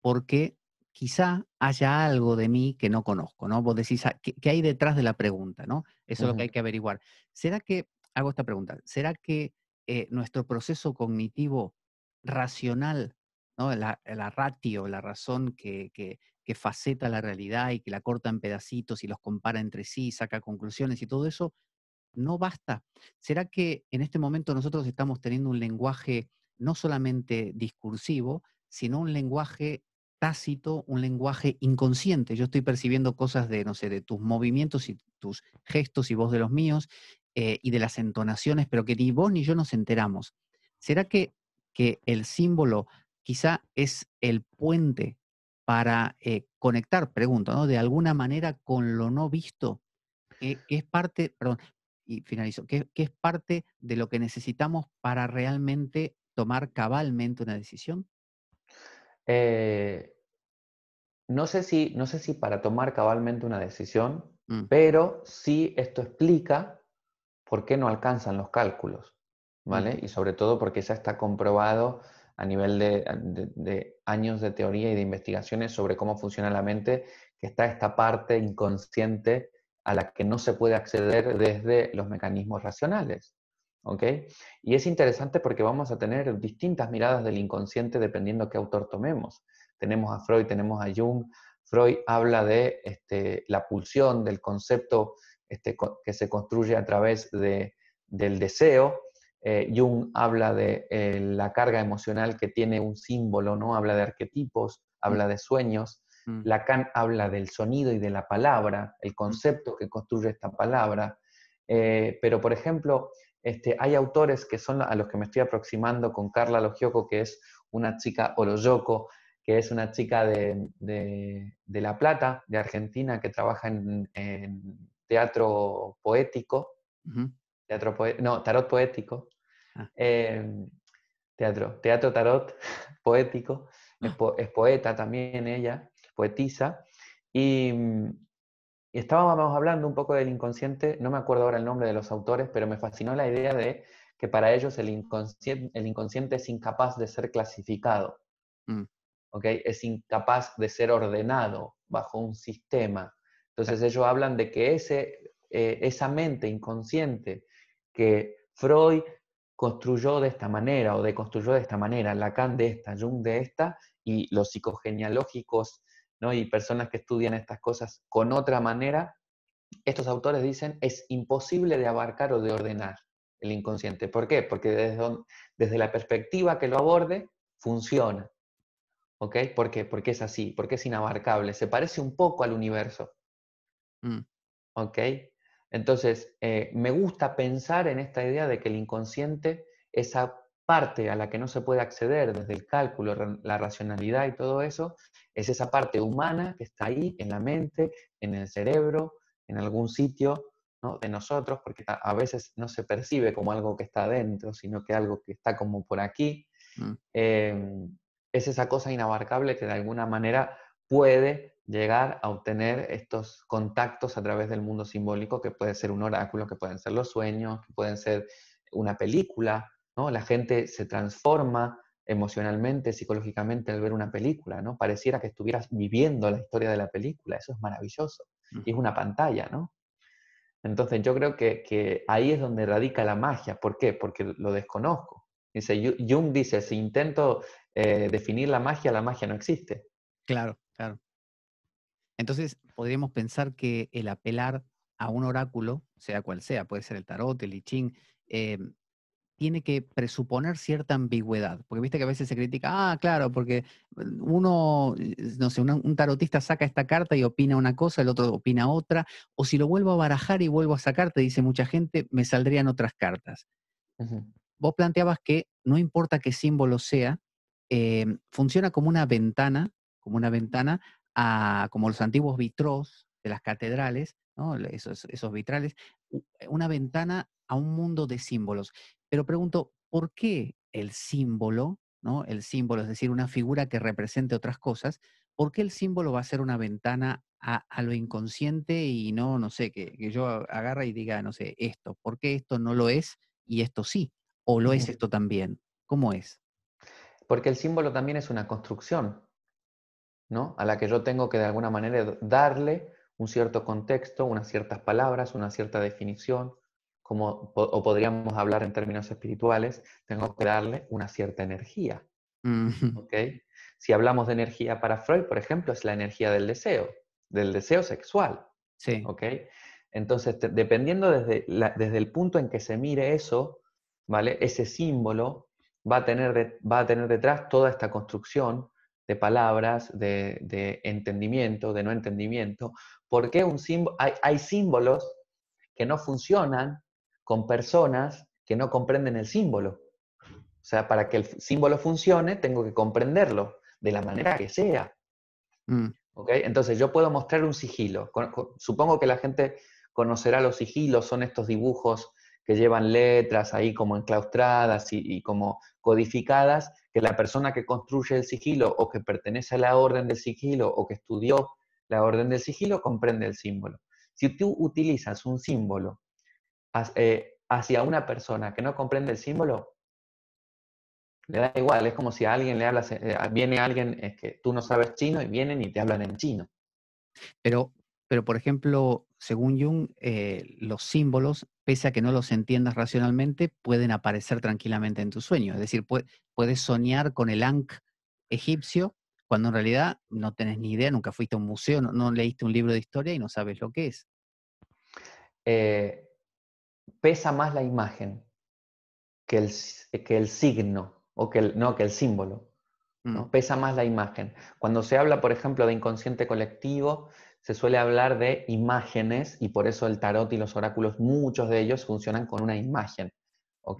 porque quizá haya algo de mí que no conozco, ¿no? Vos decís, ah, ¿qué, hay detrás de la pregunta, ¿no? Eso es lo que hay que averiguar. ¿Será que, hago esta pregunta, ¿será que eh, nuestro proceso cognitivo racional la, ratio, la razón que, faceta la realidad y que la corta en pedacitos y los compara entre sí, y saca conclusiones y todo eso, no basta. ¿Será que en este momento nosotros estamos teniendo un lenguaje no solamente discursivo, sino un lenguaje tácito, un lenguaje inconsciente? Yo estoy percibiendo cosas de, no sé, de tus movimientos y tus gestos y voz de los míos eh, y de las entonaciones, pero que ni vos ni yo nos enteramos. ¿Será que, que el símbolo quizá es el puente para eh, conectar, pregunto, ¿no? De alguna manera con lo no visto, que, es parte, perdón, y finalizo, que, es parte de lo que necesitamos para realmente tomar cabalmente una decisión. Eh, no sé, si, no sé si para tomar cabalmente una decisión, mm. pero sí esto explica por qué no alcanzan los cálculos, mm. ¿vale? Y sobre todo porque ya está comprobado a nivel de, años de teoría y de investigaciones sobre cómo funciona la mente, que está esta parte inconsciente a la que no se puede acceder desde los mecanismos racionales. ¿ok? Y es interesante porque vamos a tener distintas miradas del inconsciente dependiendo qué autor tomemos. Tenemos a Freud, tenemos a Jung. Freud habla de este, la pulsión, del concepto este, que se construye a través del deseo, eh, Jung habla de eh, la carga emocional que tiene un símbolo, ¿no? Habla de arquetipos, habla de sueños. Mm. Lacan habla del sonido y de la palabra, el mm. concepto que construye esta palabra. Eh, pero, por ejemplo, este, hay autores que son a los que me estoy aproximando con Carla Logioco, que es una chica Oroyoco, que es una chica de, La Plata, de Argentina, que trabaja en, teatro poético, teatro no, tarot poético, Ah. Em, teatro, teatro tarot, poético, ah. es, poeta también ella, poetisa. Y, estábamos hablando un poco del inconsciente, no me acuerdo ahora el nombre de los autores, pero me fascinó la idea de que para ellos el inconsciente, es incapaz de ser clasificado, mm. ¿okay? es incapaz de ser ordenado bajo un sistema. Entonces ellos hablan de que ese, eh, esa mente inconsciente que Freud construyó de esta manera o deconstruyó de esta manera, Lacan de esta, Jung de esta, y los psicogenealógicos ¿no? y personas que estudian estas cosas con otra manera, estos autores dicen es imposible de abarcar o de ordenar el inconsciente. ¿Por qué? Porque desde, desde la perspectiva que lo aborde, funciona. ¿Ok? ¿Por qué? Porque es así, porque es inabarcable, se parece un poco al universo. Mm. ¿Ok? Entonces, eh, me gusta pensar en esta idea de que el inconsciente, esa parte a la que no se puede acceder desde el cálculo, la racionalidad y todo eso, es esa parte humana que está ahí, en la mente, en el cerebro, en algún sitio de nosotros, porque a veces no se percibe como algo que está adentro, sino que algo que está como por aquí. Mm. Em, es esa cosa inabarcable que de alguna manera puede llegar a obtener estos contactos a través del mundo simbólico, que puede ser un oráculo, que pueden ser los sueños, que pueden ser una película, ¿no? La gente se transforma emocionalmente, psicológicamente al ver una película, ¿no? Pareciera que estuvieras viviendo la historia de la película, eso es maravilloso. Y es una pantalla, ¿no? Entonces yo creo que, ahí es donde radica la magia. ¿Por qué? Porque lo desconozco. Dice, Jung dice, si intento eh, definir la magia, la magia no existe. Claro, claro. Entonces, podríamos pensar que el apelar a un oráculo, sea cual sea, puede ser el tarot, el ching eh, tiene que presuponer cierta ambigüedad, porque viste que a veces se critica, ah, claro, porque uno, no sé, un tarotista saca esta carta y opina una cosa, el otro opina otra, o si lo vuelvo a barajar y vuelvo a sacar, te dice mucha gente, me saldrían otras cartas. Vos planteabas que no importa qué símbolo sea, eh, funciona como una ventana, como una ventana a, como los antiguos vitros de las catedrales, esos, vitrales, eh, una ventana a un mundo de símbolos. Pero pregunto, ¿por qué el símbolo, ¿no? el símbolo, es decir, una figura que represente otras cosas, ¿por qué el símbolo va a ser una ventana a, lo inconsciente y no, no sé, que, que, yo agarra y diga, no sé, esto, ¿por qué esto no lo es y esto sí? ¿O lo es esto también? ¿Cómo es? Porque el símbolo también es una construcción. A la que yo tengo que de alguna manera darle un cierto contexto, unas ciertas palabras, una cierta definición, como, o podríamos hablar en términos espirituales, tengo que darle una cierta energía. Si hablamos de energía para Freud, por ejemplo, es la energía del deseo, del deseo sexual. Sí. ¿okay? Entonces, dependiendo desde, desde el punto en que se mire eso, ¿vale? ese símbolo va a, tener va a tener detrás toda esta construcción de palabras, de, entendimiento, de no entendimiento, porque un hay, símbolos que no funcionan con personas que no comprenden el símbolo. O sea, para que el símbolo funcione, tengo que comprenderlo de la manera que sea. Mm. Entonces, yo puedo mostrar un sigilo. supongo que la gente conocerá los sigilos, son estos dibujos que llevan letras ahí como enclaustradas y, como codificadas, que la persona que construye el sigilo o que pertenece a la orden del sigilo o que estudió la orden del sigilo comprende el símbolo. Si tú utilizas un símbolo eh, hacia una persona que no comprende el símbolo, le da igual, es como si alguien le habla eh, viene alguien es que tú no sabes chino y vienen y te hablan en chino. Pero, pero por ejemplo, según Jung, eh, los símbolos pese a que no los entiendas racionalmente, pueden aparecer tranquilamente en tu sueño. Es decir, puedes soñar con el Ankh egipcio cuando en realidad no tenés ni idea, nunca fuiste a un museo, no, leíste un libro de historia y no sabes lo que es. Eh, pesa más la imagen que el, eh, que el signo, o que el, no, que el símbolo. Mm. ¿no? Pesa más la imagen. Cuando se habla, por ejemplo, de inconsciente colectivo, se suele hablar de imágenes y por eso el tarot y los oráculos, muchos de ellos funcionan con una imagen. Mm.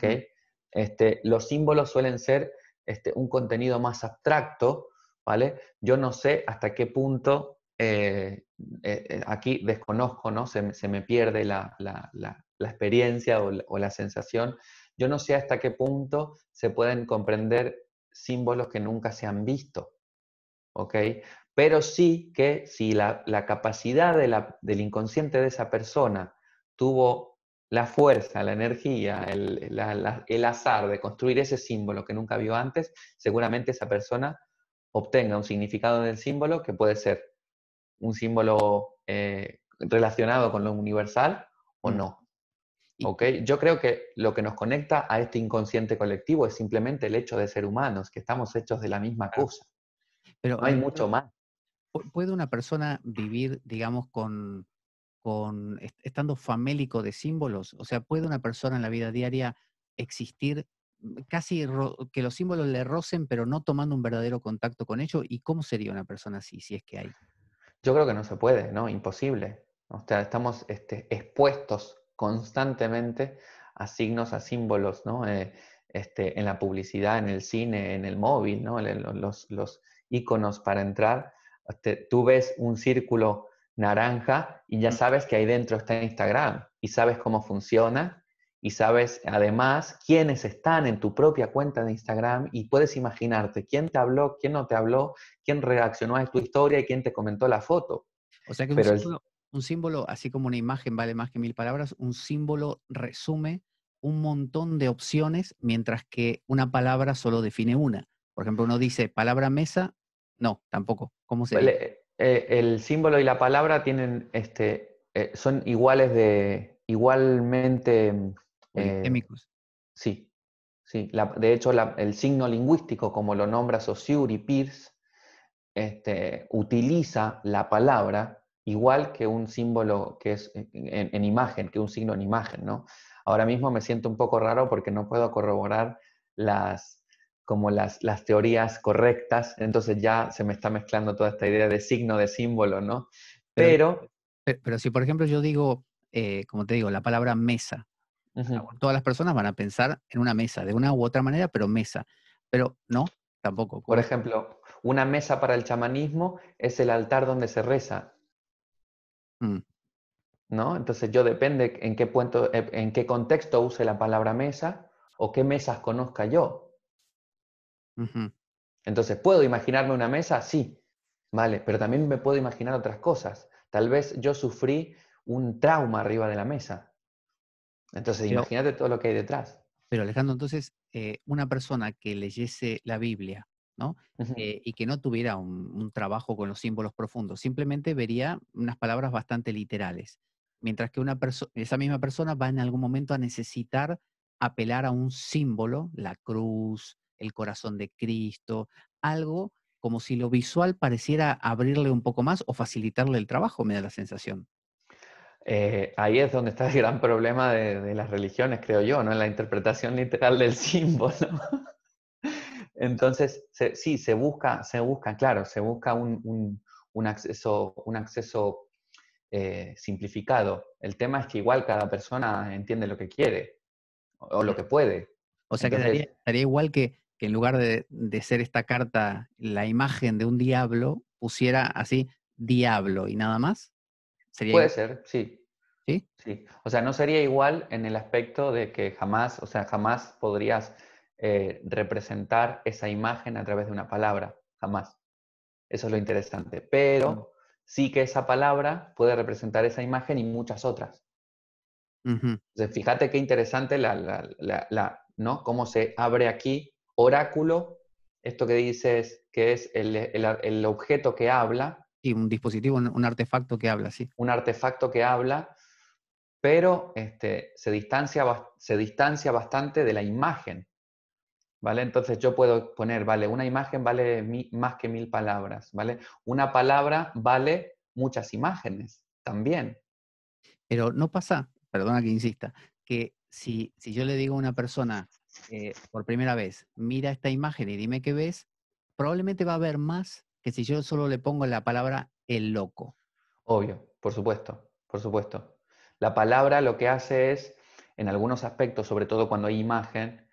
Este, los símbolos suelen ser este, un contenido más abstracto. ¿vale? Yo no sé hasta qué punto, eh, eh, eh, aquí desconozco, ¿no? se, me pierde la, experiencia o, o la sensación. Yo no sé hasta qué punto se pueden comprender símbolos que nunca se han visto. ¿ok? pero sí que si la, capacidad del inconsciente de esa persona tuvo la fuerza, la energía, el, azar de construir ese símbolo que nunca vio antes, seguramente esa persona obtenga un significado del símbolo que puede ser un símbolo eh, relacionado con lo universal o mm. no. Yo creo que lo que nos conecta a este inconsciente colectivo es simplemente el hecho de ser humanos, que estamos hechos de la misma cosa. Pero hay mucho más. ¿Puede una persona vivir, digamos, con, estando famélico de símbolos? O sea, ¿puede una persona en la vida diaria existir mm, casi que los símbolos le rocen, pero no tomando un verdadero contacto con ellos? ¿Y cómo sería una persona así, si es que hay? Yo creo que no se puede, ¿no? Imposible. O sea, estamos este, expuestos constantemente a signos, a símbolos, ¿no? Eh, este, en la publicidad, en el cine, en el móvil, ¿no? Los, los iconos para entrar tú ves un círculo naranja y ya sabes que ahí dentro está Instagram y sabes cómo funciona y sabes además quiénes están en tu propia cuenta de Instagram y puedes imaginarte quién te habló, quién no te habló, quién reaccionó a tu historia y quién te comentó la foto. O sea que un, símbolo, un símbolo, así como una imagen vale más que mil palabras, un símbolo resume un montón de opciones mientras que una palabra solo define una. Por ejemplo, uno dice palabra mesa no, tampoco. ¿Cómo se eh, el símbolo y la palabra tienen este, eh, son iguales de igualmente mm, eh, Sí, sí. de hecho, el signo lingüístico, como lo nombra Saussure y este, utiliza la palabra igual que un símbolo que es eh, en, en, imagen, que un signo en imagen, ¿no? Ahora mismo me siento un poco raro porque no puedo corroborar las, como las, teorías correctas, entonces ya se me está mezclando toda esta idea de signo, de símbolo, ¿no? Pero... Pero, si, por ejemplo, yo digo, eh, como te digo, la palabra mesa, todas las personas van a pensar en una mesa, de una u otra manera, pero mesa. Pero no, tampoco. Por ejemplo, una mesa para el chamanismo es el altar donde se reza. Mm. ¿No? Entonces yo depende en qué, punto, en qué contexto use la palabra mesa o qué mesas conozca yo. Entonces, ¿puedo imaginarme una mesa? Sí, vale, pero también me puedo imaginar otras cosas. Tal vez yo sufrí un trauma arriba de la mesa. Entonces, imagínate todo lo que hay detrás. Pero Alejandro, entonces, eh, una persona que leyese la Biblia, ¿no? Eh, y que no tuviera un, trabajo con los símbolos profundos, simplemente vería unas palabras bastante literales. Mientras que una esa misma persona va en algún momento a necesitar apelar a un símbolo, la cruz, el corazón de Cristo, algo como si lo visual pareciera abrirle un poco más o facilitarle el trabajo, me da la sensación. Eh, ahí es donde está el gran problema de, las religiones, creo yo, ¿no? En la interpretación literal del símbolo. Entonces, sí, se busca, se busca, claro, se busca un, acceso, un acceso eh, simplificado. El tema es que igual cada persona entiende lo que quiere o, lo que puede. O sea, que igual que en lugar de, ser esta carta la imagen de un diablo, pusiera así diablo y nada más? ¿Sería Puede ser, sí. ¿Sí? Sí. O sea, no sería igual en el aspecto de que jamás, o sea, jamás podrías eh, representar esa imagen a través de una palabra, jamás. Eso es lo interesante. Pero sí que esa palabra puede representar esa imagen y muchas otras. Entonces, fíjate qué interesante la, ¿no? cómo se abre aquí oráculo, esto que dices que es el, objeto que habla. y un dispositivo, un, artefacto que habla, sí. Un artefacto que habla, pero este, se, distancia, se distancia bastante de la imagen. ¿Vale? Entonces yo puedo poner, vale, una imagen vale más que mil palabras, ¿vale? Una palabra vale muchas imágenes también. Pero no pasa, perdona que insista, que si yo le digo a una persona, eh, por primera vez, mira esta imagen y dime qué ves, probablemente va a haber más que si yo solo le pongo la palabra el loco. Obvio, por supuesto, por supuesto. La palabra lo que hace es, en algunos aspectos, sobre todo cuando hay imagen,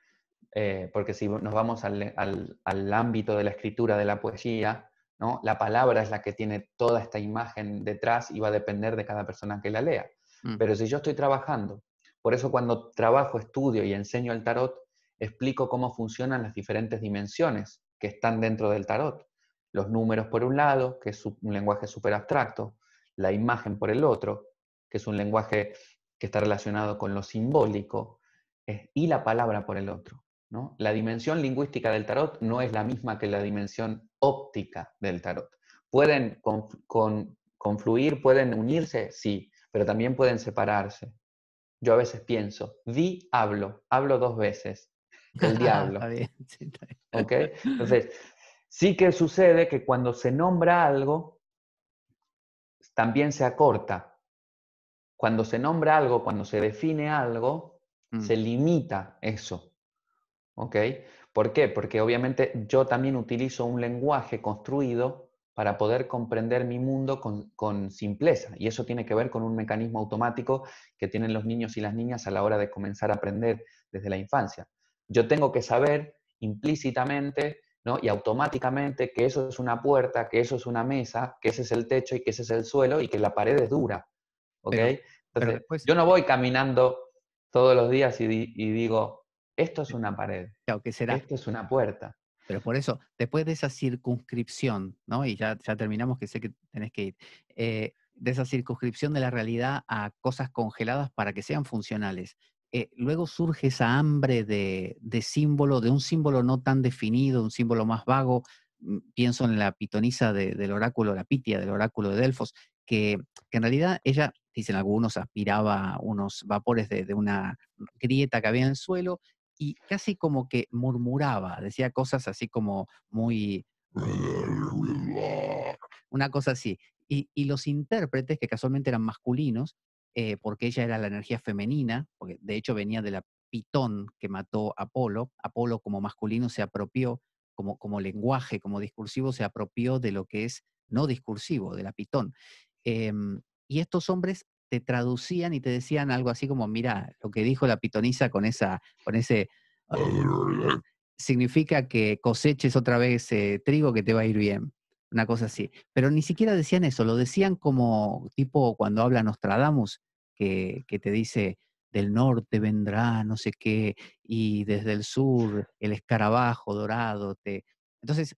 eh, porque si nos vamos al, ámbito de la escritura, de la poesía, ¿no? la palabra es la que tiene toda esta imagen detrás y va a depender de cada persona que la lea. Mm. Pero si yo estoy trabajando, por eso cuando trabajo, estudio y enseño el tarot, explico cómo funcionan las diferentes dimensiones que están dentro del tarot. Los números por un lado, que es un lenguaje súper abstracto, la imagen por el otro, que es un lenguaje que está relacionado con lo simbólico, eh, y la palabra por el otro. La dimensión lingüística del tarot no es la misma que la dimensión óptica del tarot. Pueden confluir, pueden unirse, sí, pero también pueden separarse. Yo a veces pienso, di, hablo, hablo dos veces el diablo. Entonces, sí que sucede que cuando se nombra algo, también se acorta. Cuando se nombra algo, cuando se define algo, mm. se limita eso. ¿Ok? ¿Por qué? Porque obviamente yo también utilizo un lenguaje construido para poder comprender mi mundo con, simpleza. Y eso tiene que ver con un mecanismo automático que tienen los niños y las niñas a la hora de comenzar a aprender desde la infancia yo tengo que saber implícitamente ¿no? y automáticamente que eso es una puerta, que eso es una mesa, que ese es el techo y que ese es el suelo y que la pared es dura. yo no voy caminando todos los días y, digo, esto es una pared, será. esto es una puerta. Pero por eso, después de esa circunscripción, ¿no? y ya, ya terminamos que sé que tenés que ir, eh, de esa circunscripción de la realidad a cosas congeladas para que sean funcionales. Eh, luego surge esa hambre de, símbolo, de un símbolo no tan definido, un símbolo más vago. Mm, pienso en la pitonisa del oráculo, la pitia del oráculo de Delfos, que, en realidad ella, dicen algunos, aspiraba unos vapores de, una grieta que había en el suelo y casi como que murmuraba, decía cosas así como muy... Eh, una cosa así. y, los intérpretes, que casualmente eran masculinos, eh, porque ella era la energía femenina, porque de hecho venía de la Pitón que mató a Apolo. Apolo como masculino se apropió, como, como lenguaje, como discursivo, se apropió de lo que es no discursivo, de la Pitón. Em, y estos hombres te traducían y te decían algo así como, mira, lo que dijo la pitonisa con, esa, con ese... significa que coseches otra vez eh, trigo que te va a ir bien una cosa así. Pero ni siquiera decían eso, lo decían como tipo cuando habla Nostradamus, que, que te dice, del norte vendrá no sé qué, y desde el sur el escarabajo dorado. Te... Entonces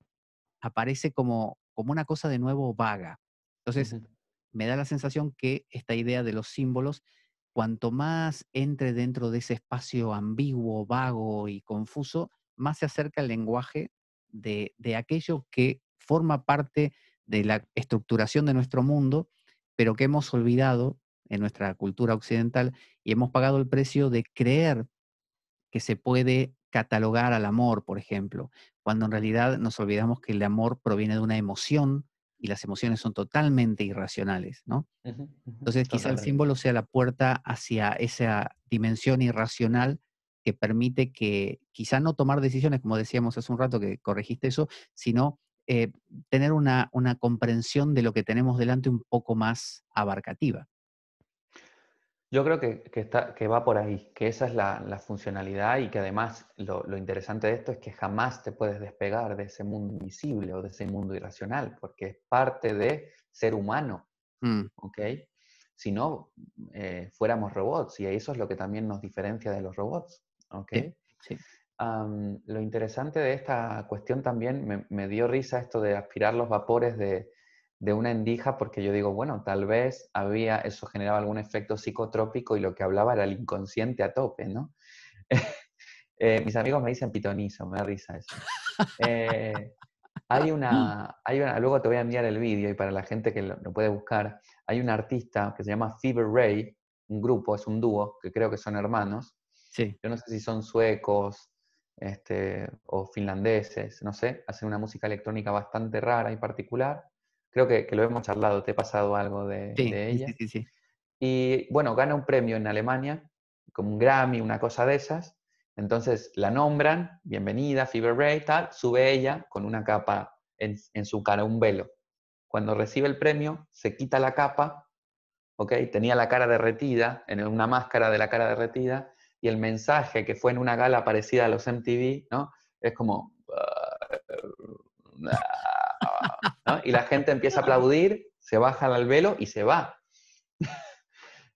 aparece como, como una cosa de nuevo vaga. Entonces me da la sensación que esta idea de los símbolos, cuanto más entre dentro de ese espacio ambiguo, vago y confuso, más se acerca el lenguaje de aquello que forma parte de la estructuración de nuestro mundo, pero que hemos olvidado en nuestra cultura occidental y hemos pagado el precio de creer que se puede catalogar al amor, por ejemplo, cuando en realidad nos olvidamos que el amor proviene de una emoción y las emociones son totalmente irracionales, ¿no? Entonces quizá el símbolo sea la puerta hacia esa dimensión irracional que permite que quizá no tomar decisiones, como decíamos hace un rato que corregiste eso, sino eh, tener una, comprensión de lo que tenemos delante un poco más abarcativa. Yo creo que, está, que, va por ahí, que esa es la, funcionalidad y que además lo, interesante de esto es que jamás te puedes despegar de ese mundo invisible o de ese mundo irracional, porque es parte de ser humano, mm. ¿ok? Si no, eh, fuéramos robots y eso es lo que también nos diferencia de los robots, ¿ok? Sí, sí lo interesante de esta cuestión también, me, dio risa esto de aspirar los vapores de, una endija, porque yo digo, bueno, tal vez había, eso generaba algún efecto psicotrópico y lo que hablaba era el inconsciente a tope, ¿no? Eh, mis amigos me dicen pitonizo, me da risa eso. Eh, hay, una, hay luego te voy a enviar el vídeo y para la gente que lo, puede buscar, hay un artista que se llama Fever Ray, un grupo, es un dúo, que creo que son hermanos. Yo no sé si son suecos, este, o finlandeses, no sé, hacen una música electrónica bastante rara y particular. Creo que, lo hemos charlado, te he pasado algo de, ella. y bueno, gana un premio en Alemania, como un Grammy, una cosa de esas. Entonces la nombran, bienvenida, Fever Ray, tal, sube ella con una capa en, en su cara, un velo. Cuando recibe el premio, se quita la capa, ¿ok? Tenía la cara derretida, en una máscara de la cara derretida, y el mensaje que fue en una gala parecida a los MTV, Es como... Ah, ah", y la gente empieza a aplaudir, se baja al velo y se va.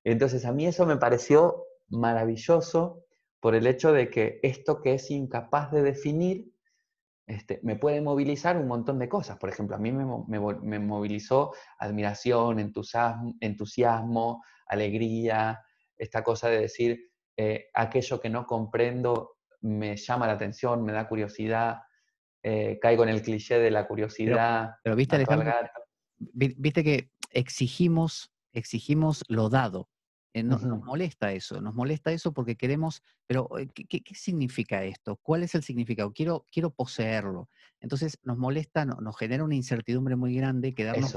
Entonces a mí eso me pareció maravilloso por el hecho de que esto que es incapaz de definir este, me puede movilizar un montón de cosas. Por ejemplo, a mí me, movilizó admiración, entusiasmo, entusiasmo, alegría, esta cosa de decir, eh, aquello que no comprendo me llama la atención, me da curiosidad, eh, caigo en el cliché de la curiosidad. Pero, viste, viste que exigimos, exigimos lo dado. Eh, nos molesta eso, nos molesta eso porque queremos, pero ¿qué, significa esto? ¿Cuál es el significado? Quiero, quiero poseerlo. Entonces nos molesta, nos genera una incertidumbre muy grande quedarnos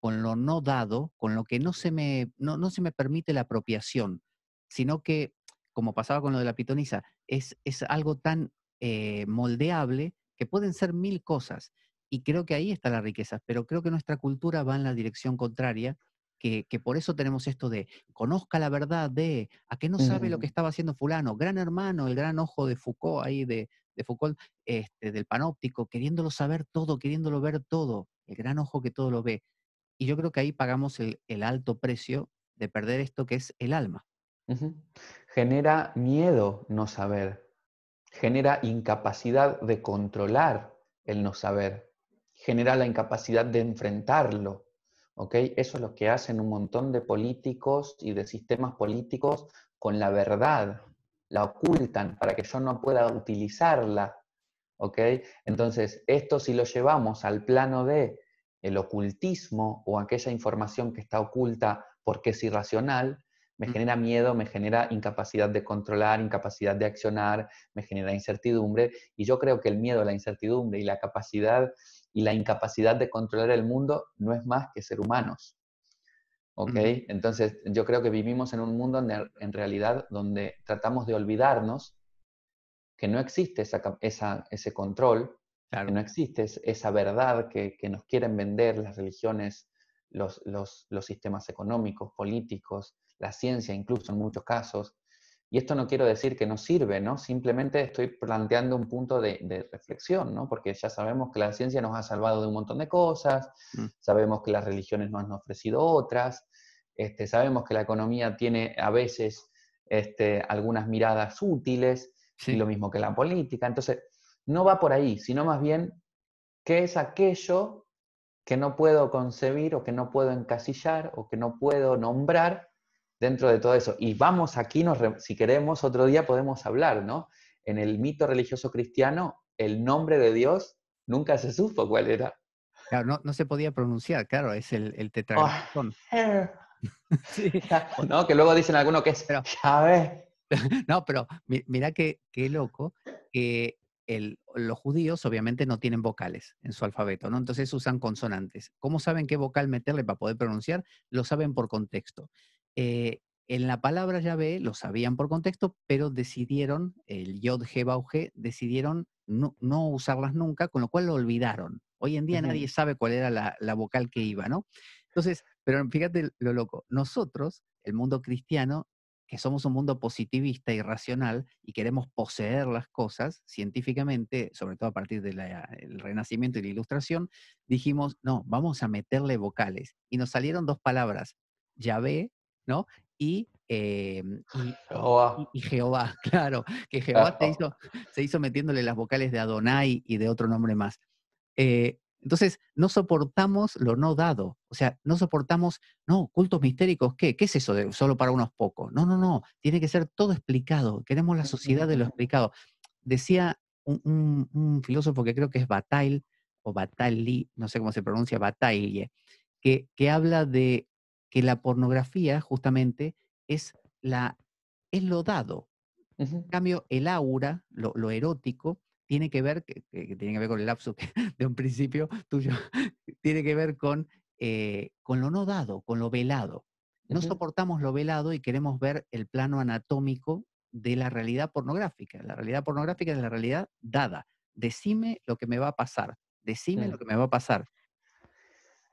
con, lo no dado, con lo que no se me, no, no se me permite la apropiación, sino que como pasaba con lo de la pitonisa, es, es algo tan eh, moldeable que pueden ser mil cosas. Y creo que ahí está la riqueza, pero creo que nuestra cultura va en la dirección contraria, que, por eso tenemos esto de conozca la verdad de, a que no sabe lo que estaba haciendo fulano, gran hermano, el gran ojo de Foucault ahí, de, de Foucault, este, del panóptico, queriéndolo saber todo, queriéndolo ver todo, el gran ojo que todo lo ve. Y yo creo que ahí pagamos el, alto precio de perder esto que es el alma. Genera miedo no saber. Genera incapacidad de controlar el no saber. Genera la incapacidad de enfrentarlo. ¿ok? Eso es lo que hacen un montón de políticos y de sistemas políticos con la verdad. La ocultan para que yo no pueda utilizarla. ¿ok? Entonces, esto si lo llevamos al plano de el ocultismo o aquella información que está oculta porque es irracional, me genera miedo, me genera incapacidad de controlar, incapacidad de accionar, me genera incertidumbre. Y yo creo que el miedo, la incertidumbre y la capacidad y la incapacidad de controlar el mundo no es más que ser humanos. Entonces, yo creo que vivimos en un mundo en realidad donde tratamos de olvidarnos que no existe esa, ese control, que no existe esa verdad que, nos quieren vender las religiones, los, los sistemas económicos, políticos, la ciencia incluso en muchos casos. Y esto no quiero decir que no sirve, ¿no? Simplemente estoy planteando un punto de, reflexión, Porque ya sabemos que la ciencia nos ha salvado de un montón de cosas, mm. sabemos que las religiones nos han ofrecido otras, este, sabemos que la economía tiene a veces este, algunas miradas útiles, y lo mismo que la política. Entonces, no va por ahí, sino más bien qué es aquello que no puedo concebir o que no puedo encasillar o que no puedo nombrar dentro de todo eso. Y vamos aquí, nos, si queremos, otro día podemos hablar, ¿no? En el mito religioso cristiano, el nombre de Dios nunca se supo cuál era. Claro, no, se podía pronunciar, claro, es el, el ah, ¿No? Que luego dicen algunos que es pero, No, pero mira qué, qué loco que los judíos obviamente no tienen vocales en su alfabeto, ¿no? Entonces usan consonantes. ¿Cómo saben qué vocal meterle para poder pronunciar? Lo saben por contexto. Eh, en la palabra Yahvé lo sabían por contexto, pero decidieron, el Yod He Bauge, decidieron no, usarlas nunca, con lo cual lo olvidaron. Hoy en día nadie sabe cuál era la, vocal que iba, ¿no? Entonces, pero fíjate lo loco, nosotros, el mundo cristiano, que somos un mundo positivista y racional y queremos poseer las cosas científicamente, sobre todo a partir del Renacimiento y la Ilustración, dijimos, no, vamos a meterle vocales. Y nos salieron dos palabras, Yahvé ¿no? Em, y, y, Jehová. claro, que Jehová se hizo, metiéndole las vocales de Adonai y de otro nombre más. Eh, entonces, no soportamos lo no dado, o sea, no soportamos, no, cultos mistéricos, ¿qué? ¿Qué es eso de solo para unos pocos? No, no, no, tiene que ser todo explicado, queremos la sociedad de lo explicado. Decía un, filósofo que creo que es Bataille, o Bataille, no sé cómo se pronuncia, Bataille, que habla de que la pornografía justamente es, la, es lo dado. En cambio, el aura, lo, erótico, tiene que ver, tiene que ver con el lapso de un principio tuyo, tiene que ver con, eh, con lo no dado, con lo velado. No soportamos lo velado y queremos ver el plano anatómico de la realidad pornográfica. La realidad pornográfica es la realidad dada. Decime lo que me va a pasar. Decime lo que me va a pasar.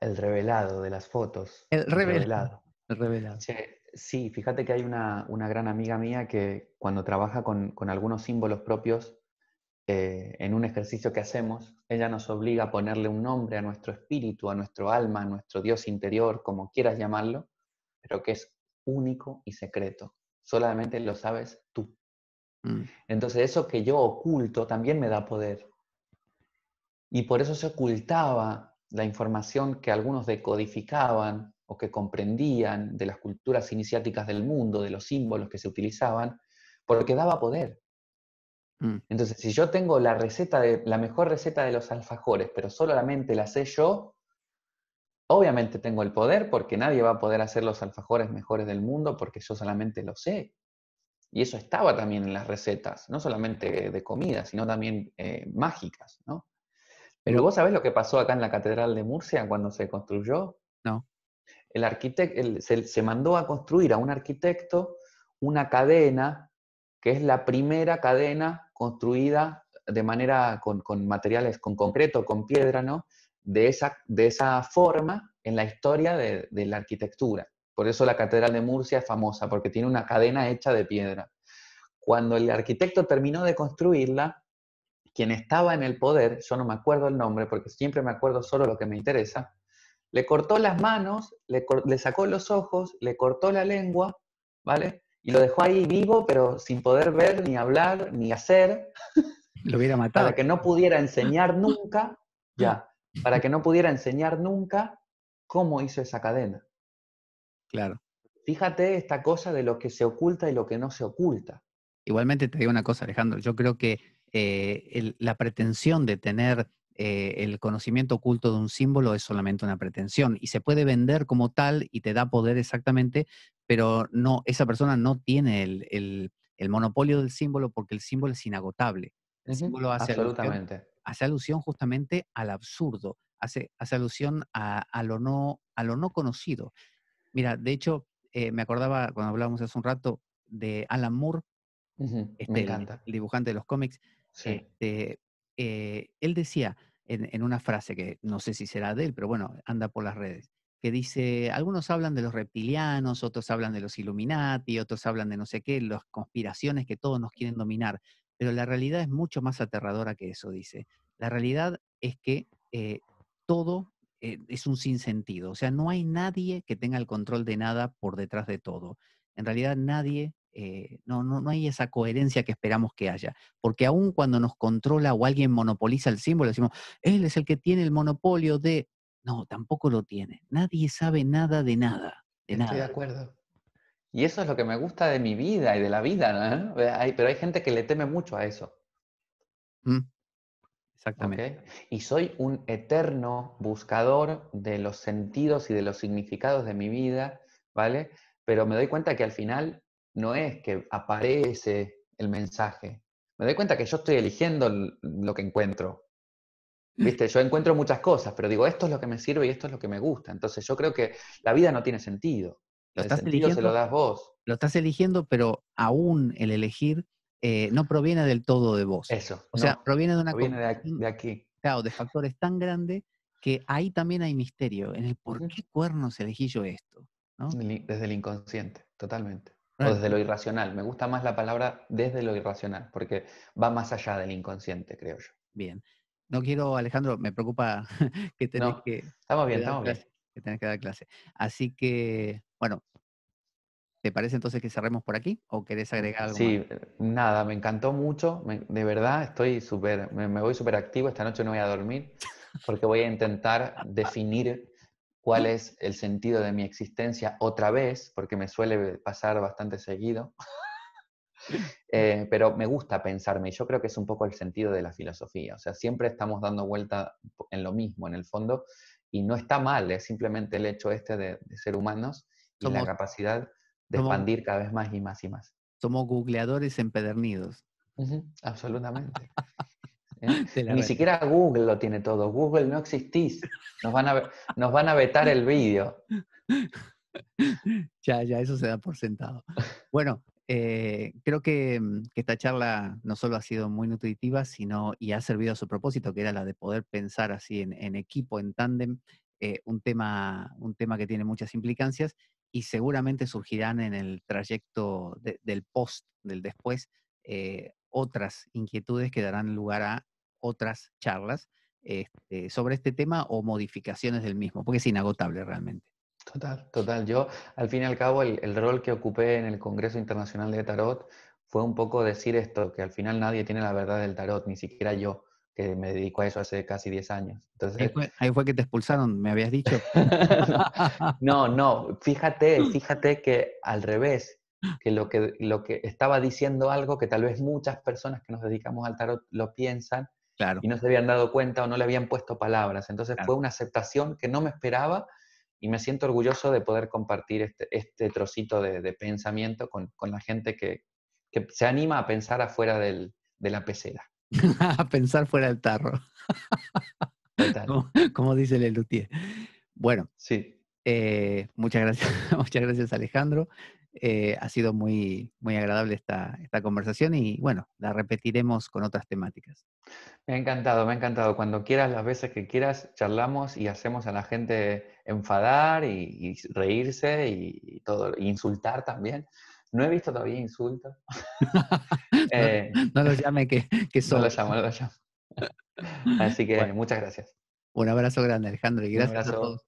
El revelado de las fotos. El revelado. revelado. Sí, fíjate que hay una, gran amiga mía que cuando trabaja con, con algunos símbolos propios eh, en un ejercicio que hacemos, ella nos obliga a ponerle un nombre a nuestro espíritu, a nuestro alma, a nuestro Dios interior, como quieras llamarlo, pero que es único y secreto. Solamente lo sabes tú. Mm. Entonces eso que yo oculto también me da poder. Y por eso se ocultaba la información que algunos decodificaban o que comprendían de las culturas iniciáticas del mundo, de los símbolos que se utilizaban, porque daba poder. Mm. Entonces, si yo tengo la receta de la mejor receta de los alfajores, pero solamente la sé yo, obviamente tengo el poder porque nadie va a poder hacer los alfajores mejores del mundo porque yo solamente lo sé. Y eso estaba también en las recetas, no solamente de comida, sino también eh, mágicas, ¿no? Pero vos sabés lo que pasó acá en la Catedral de Murcia cuando se construyó. No. El arquitecto se, mandó a construir a un arquitecto una cadena que es la primera cadena construida de manera con, materiales, con concreto, con piedra, ¿no? De esa, de esa forma en la historia de la arquitectura. Por eso la Catedral de Murcia es famosa, porque tiene una cadena hecha de piedra. Cuando el arquitecto terminó de construirla, quien estaba en el poder, yo no me acuerdo el nombre porque siempre me acuerdo solo lo que me interesa, le cortó las manos, le, sacó los ojos, le cortó la lengua, ¿vale? Y lo dejó ahí vivo, pero sin poder ver, ni hablar, ni hacer. Lo hubiera matado. Para que no pudiera enseñar nunca, ya, para que no pudiera enseñar nunca cómo hizo esa cadena. Claro. Fíjate esta cosa de lo que se oculta y lo que no se oculta. Igualmente te digo una cosa, Alejandro, yo creo que eh, la pretensión de tener eh, el conocimiento oculto de un símbolo es solamente una pretensión y se puede vender como tal y te da poder exactamente, pero no, esa persona no tiene el, monopolio del símbolo porque el símbolo es inagotable. El símbolo hace alusión, justamente al absurdo, hace, alusión a, lo no, a lo no conocido. Mira, de hecho, eh, me acordaba cuando hablábamos hace un rato de Alan Moore, este, el dibujante de los cómics, Sí. Este, eh, él decía en, una frase que no sé si será de él, pero bueno, anda por las redes, que dice, algunos hablan de los reptilianos, otros hablan de los Illuminati, otros hablan de no sé qué, las conspiraciones que todos nos quieren dominar, pero la realidad es mucho más aterradora que eso, dice. La realidad es que eh, todo eh, es un sinsentido, o sea, no hay nadie que tenga el control de nada por detrás de todo. En realidad nadie eh, no, no, hay esa coherencia que esperamos que haya. Porque aún cuando nos controla o alguien monopoliza el símbolo, decimos, él es el que tiene el monopolio de... No, tampoco lo tiene. Nadie sabe nada de nada. Estoy de acuerdo. Y eso es lo que me gusta de mi vida y de la vida, pero hay gente que le teme mucho a eso. Mm, exactamente. Y soy un eterno buscador de los sentidos y de los significados de mi vida, ¿vale? Pero me doy cuenta que al final no es que aparece el mensaje. Me doy cuenta que yo estoy eligiendo lo que encuentro. Viste, yo encuentro muchas cosas, pero digo, esto es lo que me sirve y esto es lo que me gusta. Entonces yo creo que la vida no tiene sentido. Lo estás eligiendo, lo das vos. Lo estás eligiendo, pero aún el elegir eh, no proviene del todo de vos. Eso. O sea, proviene de una proviene de aquí, de Claro, de factores tan grandes que ahí también hay misterio en el por qué cuernos elegí yo esto. Desde el inconsciente, totalmente. Ah. desde lo irracional. Me gusta más la palabra desde lo irracional, porque va más allá del inconsciente, creo yo. Bien. No quiero, Alejandro, me preocupa que tenés que. Estamos bien, estamos bien. Que dar clase. Así que, bueno, ¿te parece entonces que cerremos por aquí o querés mm, agregar algo? Sí, eh, nada, me encantó mucho. de verdad, estoy súper. Me, me, voy súper activo. Esta noche no voy a dormir porque voy a intentar definir cuál es el sentido de mi existencia otra vez, porque me suele pasar bastante seguido. Eh, pero me gusta pensarme y yo creo que es un poco el sentido de la filosofía. O sea, siempre estamos dando vuelta en lo mismo, en el fondo, y no está mal, es simplemente el hecho este de, ser humanos y la capacidad de expandir cada vez más y más y más. Somos googleadores empedernidos. absolutamente. ¿eh? Ni siquiera Google lo tiene todo. Google no existís. Nos van a, nos van a vetar el vídeo. ya, ya, eso se da por sentado. Bueno, eh, creo mm, que, esta charla no solo ha sido muy nutritiva, sino y ha servido a su propósito, que era la de poder pensar así en, equipo, en tándem, eh, un, tema, un tema que tiene muchas implicancias y seguramente surgirán en el trayecto del post, del después, otras inquietudes que darán lugar a otras charlas este, sobre este tema o modificaciones del mismo, porque es inagotable realmente. Total, total. Yo, al fin y al cabo, el, rol que ocupé en el Congreso Internacional de Tarot fue un poco decir esto, que al final nadie tiene la verdad del tarot, ni siquiera yo que me dedico a eso hace casi 10 años. Entonces, ahí fue que te expulsaron, me habías dicho. no, no, fíjate, fíjate que al revés, que lo que, lo que estaba diciendo algo que tal vez muchas personas que nos dedicamos al tarot lo piensan y no se habían dado cuenta o no le habían puesto palabras. Entonces fue una aceptación que no me esperaba y me siento orgulloso de poder compartir este, este trocito de, pensamiento con, la gente que, se anima a pensar afuera de la pecera. a pensar fuera del tarro. como, dice Lelutier. Bueno, sí. Eh, muchas gracias, muchas gracias Alejandro. Eh, ha sido muy, muy agradable esta, esta conversación y bueno, la repetiremos con otras temáticas. Me ha encantado, me ha encantado. Cuando quieras, las veces que quieras, charlamos y hacemos a la gente enfadar y, reírse y, todo, e insultar también. No he visto todavía insultos. Eh, no, los llame que, que son. llamo, llamo. Así que muchas gracias. Un abrazo grande, Alejandro, y gracias a todos.